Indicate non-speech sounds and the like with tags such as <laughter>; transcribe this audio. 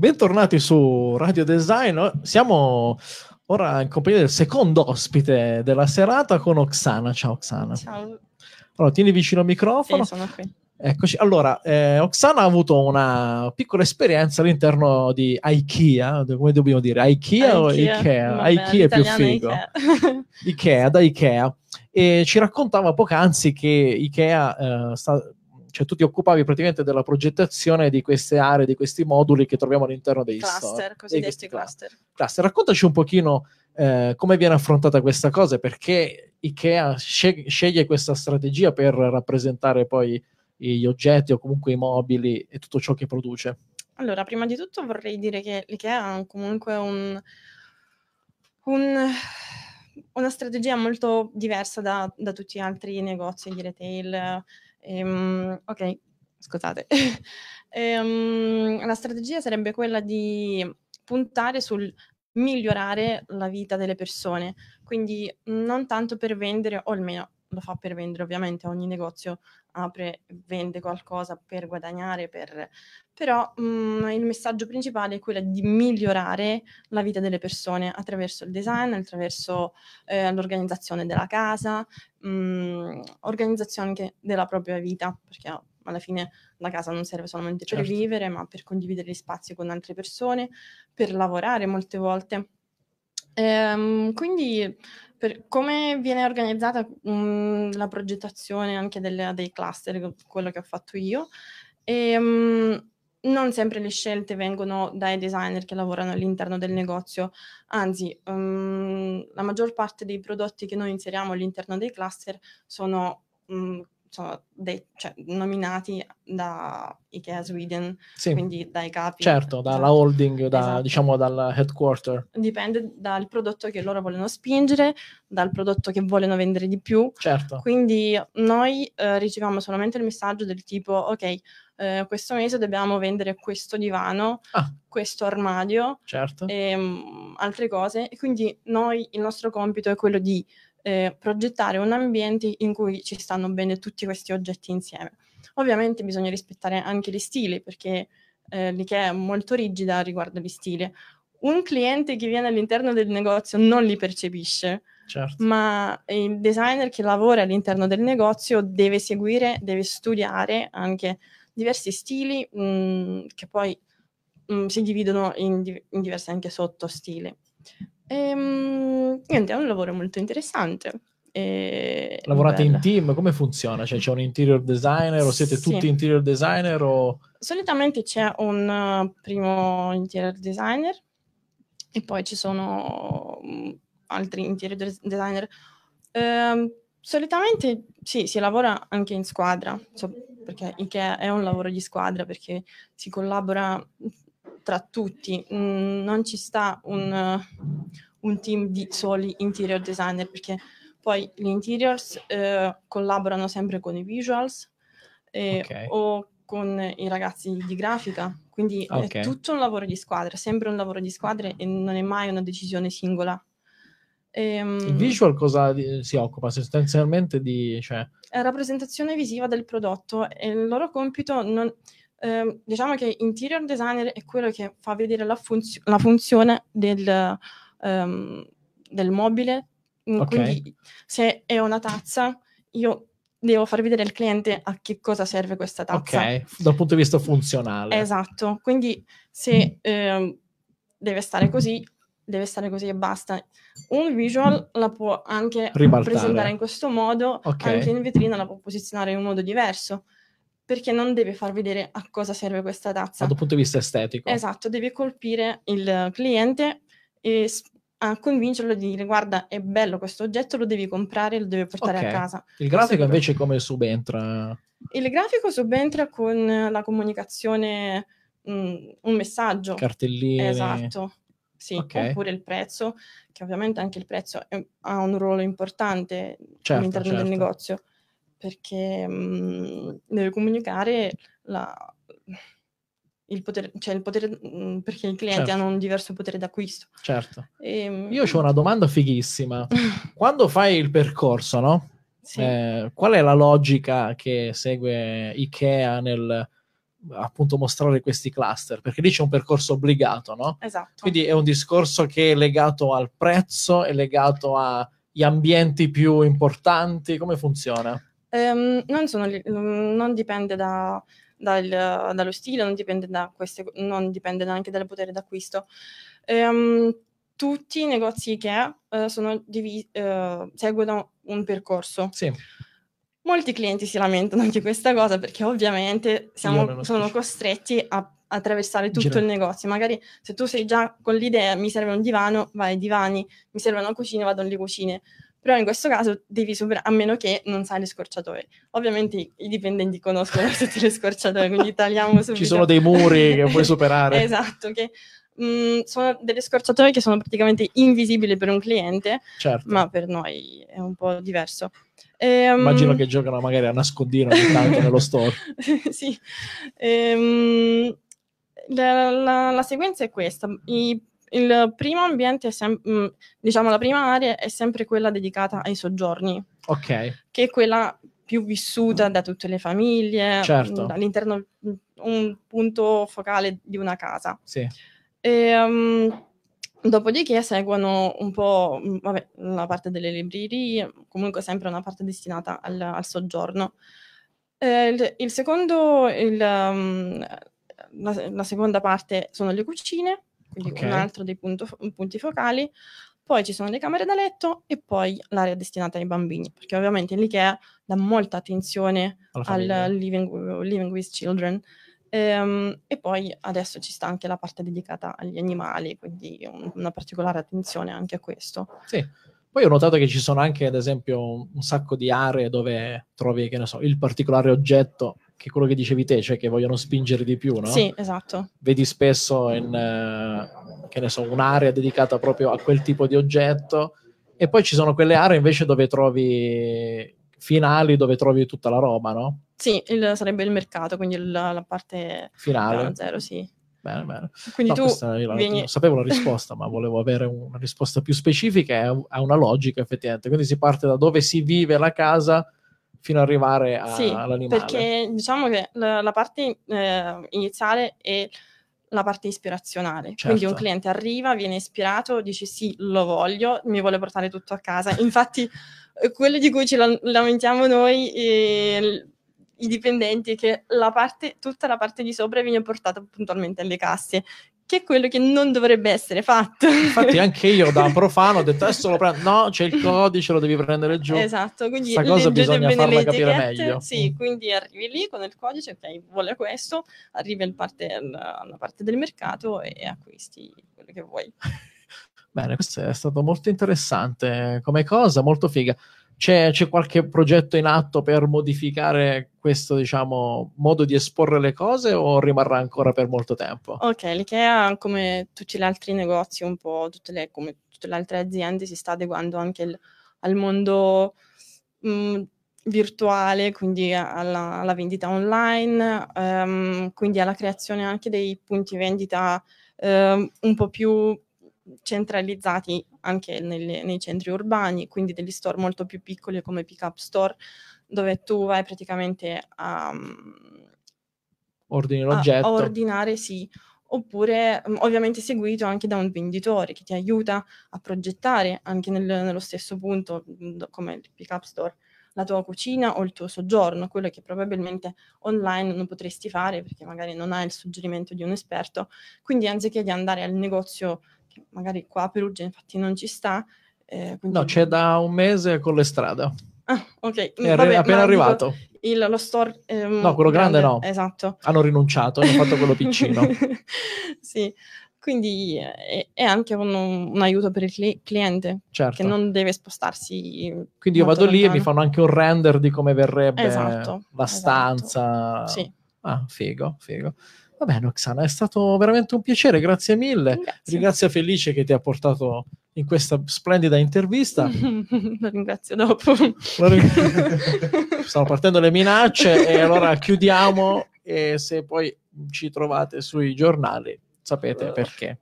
Bentornati su Radio Design. Siamo ora in compagnia del secondo ospite della serata con Oxana. Ciao Oxana. Ciao. Allora, tieni vicino al microfono. Sì, sono qui. Eccoci. Allora, eh, Oxana ha avuto una piccola esperienza all'interno di IKEA, come dobbiamo dire? IKEA, IKEA. o Ikea? Vabbè, IKEA è più figo. Ikea. Ikea, da IKEA. E ci raccontava poc'anzi che IKEA eh, sta cioè tu ti occupavi praticamente della progettazione di queste aree, di questi moduli che troviamo all'interno dei cluster, cosiddetti cluster. cluster. Raccontaci un pochino eh, come viene affrontata questa cosa e perché IKEA sceglie questa strategia per rappresentare poi gli oggetti o comunque i mobili e tutto ciò che produce. Allora, prima di tutto vorrei dire che l'IKEA ha comunque un, un una strategia molto diversa da, da, tutti gli altri negozi di retail. Ehm, ok, scusate. <laughs> ehm, la strategia sarebbe quella di puntare sul migliorare la vita delle persone, quindi non tanto per vendere, o almeno lo fa per vendere ovviamente, ogni negozio apre, vende qualcosa per guadagnare, per... però mh, mm, il messaggio principale è quello di migliorare la vita delle persone attraverso il design, attraverso eh, l'organizzazione della casa, mh, mm, organizzazione anche della propria vita, perché alla fine la casa non serve solamente certo. per vivere, ma per condividere gli spazi con altre persone, per lavorare molte volte Ehm, quindi per, come viene organizzata mh, mm, la progettazione anche delle, dei cluster, quello che ho fatto io? E, ehm, mh, non sempre le scelte vengono dai designer che lavorano all'interno del negozio, anzi um, la maggior parte dei prodotti che noi inseriamo all'interno dei cluster sono um, sono dei, cioè, nominati da IKEA Sweden, sì. quindi dai capi. Certo, dalla esatto. holding, da, esatto. diciamo dal headquarter. Dipende dal prodotto che loro vogliono spingere, dal prodotto che vogliono vendere di più. Certo. Quindi noi eh, riceviamo solamente il messaggio del tipo, ok, eh, questo mese dobbiamo vendere questo divano, ah. questo armadio certo. e ehm, mh, altre cose. E quindi noi, il nostro compito è quello di eh, progettare un ambiente in cui ci stanno bene tutti questi oggetti insieme. Ovviamente bisogna rispettare anche gli stili, perché eh, l'IKEA è molto rigida riguardo gli stili. Un cliente che viene all'interno del negozio non li percepisce, certo. ma il designer che lavora all'interno del negozio deve seguire, deve studiare anche diversi stili mh, mm, che poi mh, mm, si dividono in, in diversi anche sottostili. E, ehm, niente, è un lavoro molto interessante. E... Lavorate in team? Come funziona? Cioè, c'è un interior designer o siete sì. tutti interior designer? O... Solitamente c'è un eh, primo interior designer e poi ci sono mm, altri interior designer. Eh, solitamente sì, si lavora anche in squadra, so, perché Ikea è un lavoro di squadra, perché si collabora tra tutti, mm, non ci sta un, eh, un, team di soli interior designer perché poi gli interiors eh, collaborano sempre con i visuals eh, okay. o con i ragazzi di grafica, quindi okay. è tutto un lavoro di squadra, sempre un lavoro di squadra e non è mai una decisione singola. Ehm, il visual cosa eh, si occupa sostanzialmente di... Cioè... È rappresentazione visiva del prodotto e il loro compito non Ehm, diciamo che interior designer è quello che fa vedere la, funzio- la funzione del, um, del mobile. Mm, okay. Quindi se è una tazza, io devo far vedere al cliente a che cosa serve questa tazza. Ok, dal punto di vista funzionale. Esatto, quindi se eh, deve stare così, deve stare così e basta. Un visual la può anche Ribaltare. presentare in questo modo, okay. anche in vetrina la può posizionare in un modo diverso perché non deve far vedere a cosa serve questa tazza. dal punto di vista estetico. Esatto, deve colpire il cliente e a convincerlo di dire guarda è bello questo oggetto, lo devi comprare, lo devi portare okay. a casa. Il grafico invece come subentra? Il grafico subentra con la comunicazione, mh, mm, un messaggio. Cartellini. Esatto, sì, okay. oppure il prezzo, che ovviamente anche il prezzo è, ha un ruolo importante certo, all'interno certo. del negozio perché mh, mhmm, deve comunicare la, il potere, cioè il potere, mhmm, perché i clienti certo. hanno un diverso potere d'acquisto. Certo. E, ehm, Io ho una domanda fighissima. <laughs> Quando fai il percorso, no? Sì. Eh, qual è la logica che segue Ikea nel appunto mostrare questi cluster? Perché lì c'è un percorso obbligato, no? Esatto. Quindi è un discorso che è legato al prezzo, è legato agli ambienti più importanti. Come funziona? Um, non, sono, mm, non, dipende da, dal, dallo stile, non dipende, da queste, non dipende neanche dal potere d'acquisto. Um, tutti i negozi che uh, divi- uh, seguono un percorso. Sì. Molti clienti si lamentano di questa cosa perché ovviamente siamo, sono costretti a attraversare tutto Giro. il negozio. Magari se tu sei già con l'idea mi serve un divano, vai ai divani, mi serve una cucina, vado alle cucine. Però in questo caso devi superare, a meno che non sai le scorciatoie. Ovviamente i dipendenti conoscono <laughs> tutte le scorciatoie, quindi <laughs> tagliamo subito. Ci sono dei muri che puoi superare. <laughs> esatto, che mh, mm, sono delle scorciatoie che sono praticamente invisibili per un cliente, certo. ma per noi è un po' diverso. E, um... Immagino che giocano magari a nascondino ogni tanto nello store. sì. E, um... La, la, la, sequenza è questa: i il primo ambiente, sem- mm, diciamo la prima area è sempre quella dedicata ai soggiorni, ok che è quella più vissuta da tutte le famiglie, mm, certo. all'interno mm, un punto focale di una casa. Sì. E, um, dopodiché seguono un po' vabbè, la parte delle librerie, comunque sempre una parte destinata al, al soggiorno. Eh, il, il, secondo, il, um, la, la, seconda parte sono le cucine quindi okay. un altro dei punto, punti focali. Poi ci sono le camere da letto e poi l'area destinata ai bambini, perché ovviamente l'IKEA dà molta attenzione al living, living with Children. Ehm, e poi adesso ci sta anche la parte dedicata agli animali, quindi un, una particolare attenzione anche a questo. Sì. Poi ho notato che ci sono anche, ad esempio, un sacco di aree dove trovi, che ne so, il particolare oggetto che quello che dicevi te, cioè che vogliono spingere di più, no? Sì, esatto. Vedi spesso in, eh, che ne so, un'area dedicata proprio a quel tipo di oggetto e poi ci sono quelle aree invece dove trovi finali dove trovi tutta la roba, no? Sì, il, sarebbe il mercato, quindi la, la parte finale. Zero, sì. Bene, bene. Quindi no, tu la, vieni... sapevo la risposta, ma volevo avere una risposta più specifica e ha una logica effettivamente. Quindi si parte da dove si vive la casa fino ad arrivare a, sì, all'animale. Perché diciamo che la, la parte eh, iniziale è la parte ispirazionale. Certo. Quindi un certo. cliente arriva, viene ispirato, dice sì, lo voglio, mi vuole portare tutto a casa. Infatti, eh, quello di cui ci lamentiamo noi, eh, i dipendenti, è che la parte, tutta la parte di sopra viene portata puntualmente alle casse, che è quello che non dovrebbe essere fatto. Infatti <laughs> anche io da profano ho detto adesso lo prendo, no c'è il codice, lo devi prendere giù. Esatto, quindi Questa cosa bisogna farla capire meglio. Sì, mm. quindi arrivi lì con il codice, ok, vuole questo, arrivi al parte, alla parte del mercato e acquisti quello che vuoi. <laughs> Bene, questo è stato molto interessante come cosa, molto figa c'è, c'è, qualche progetto in atto per modificare questo diciamo, modo di esporre le cose o rimarrà ancora per molto tempo? Ok, l'IKEA come tutti gli altri negozi, un po' tutte le, come tutte le altre aziende, si sta adeguando anche il, al mondo mh, mm, virtuale, quindi alla, alla vendita online, um, quindi alla creazione anche dei punti vendita um, un po' più centralizzati anche nelle, nei centri urbani, quindi degli store molto più piccoli come pick up store, dove tu vai praticamente a, a ordinare, sì, oppure mm, ovviamente seguito anche da un venditore che ti aiuta a progettare anche nel, nello stesso punto mm, come il pick up store la tua cucina o il tuo soggiorno, quello che probabilmente online non potresti fare perché magari non hai il suggerimento di un esperto. Quindi anziché di andare al negozio che magari qua a Perugia infatti non ci sta. Eh, quindi... No, c'è da un mese con le strade. Ah, ok. È mm, Vabbè, appena arrivato. il, lo store... Ehm, no, quello grande, grande, no. Esatto. Hanno rinunciato, hanno fatto quello <laughs> piccino. sì, quindi è, eh, è anche un, un, aiuto per il cliente certo. che non deve spostarsi. Quindi io vado lontano. lì e mi fanno anche un render di come verrebbe esatto, la stanza. Esatto. Sì. Ah, figo, figo. Va bene, Oxana, è stato veramente un piacere, grazie mille. Grazie. Ringrazio Felice che ti ha portato in questa splendida intervista. <laughs> Lo ringrazio dopo. <laughs> Stanno partendo le minacce e allora chiudiamo e se poi ci trovate sui giornali sapete perché.